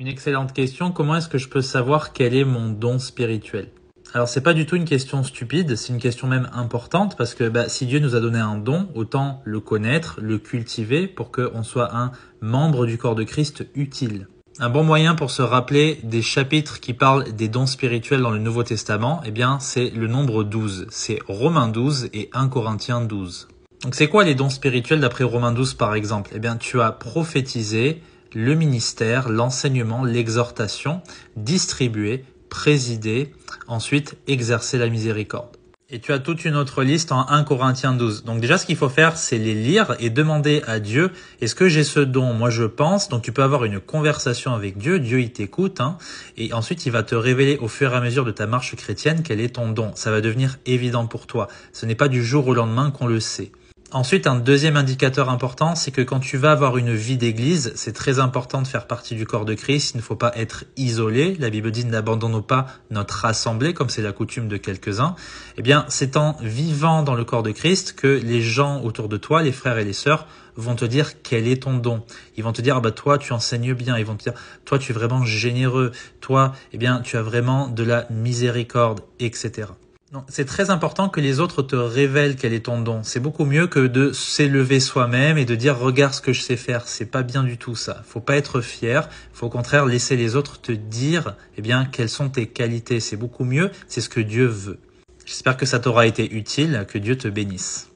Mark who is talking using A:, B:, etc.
A: Une excellente question. Comment est-ce que je peux savoir quel est mon don spirituel Alors c'est pas du tout une question stupide, c'est une question même importante parce que bah, si Dieu nous a donné un don, autant le connaître, le cultiver pour qu'on soit un membre du corps de Christ utile. Un bon moyen pour se rappeler des chapitres qui parlent des dons spirituels dans le Nouveau Testament, eh bien c'est le nombre 12. C'est Romains 12 et 1 Corinthiens 12. Donc c'est quoi les dons spirituels d'après Romains 12 par exemple Eh bien tu as prophétisé, le ministère, l'enseignement, l'exhortation, distribuer, présider, ensuite exercer la miséricorde. Et tu as toute une autre liste en 1 Corinthiens 12. Donc déjà, ce qu'il faut faire, c'est les lire et demander à Dieu, est-ce que j'ai ce don Moi, je pense. Donc tu peux avoir une conversation avec Dieu, Dieu, il t'écoute. Hein. et ensuite, il va te révéler au fur et à mesure de ta marche chrétienne quel est ton don. Ça va devenir évident pour toi. Ce n'est pas du jour au lendemain qu'on le sait. Ensuite, un deuxième indicateur important, c'est que quand tu vas avoir une vie d'église, c'est très important de faire partie du corps de Christ. Il ne faut pas être isolé. La Bible dit n'abandonnons pas notre assemblée, comme c'est la coutume de quelques-uns. Eh bien, c'est en vivant dans le corps de Christ que les gens autour de toi, les frères et les sœurs, vont te dire quel est ton don. Ils vont te dire, ah bah toi, tu enseignes bien. Ils vont te dire, toi, tu es vraiment généreux. Toi, eh bien, tu as vraiment de la miséricorde, etc c'est très important que les autres te révèlent quel est ton don. C'est beaucoup mieux que de s'élever soi-même et de dire regarde ce que je sais faire. C'est pas bien du tout ça. Faut pas être fier. Faut au contraire laisser les autres te dire eh bien quelles sont tes qualités. C'est beaucoup mieux. C'est ce que Dieu veut. J'espère que ça t'aura été utile. Que Dieu te bénisse.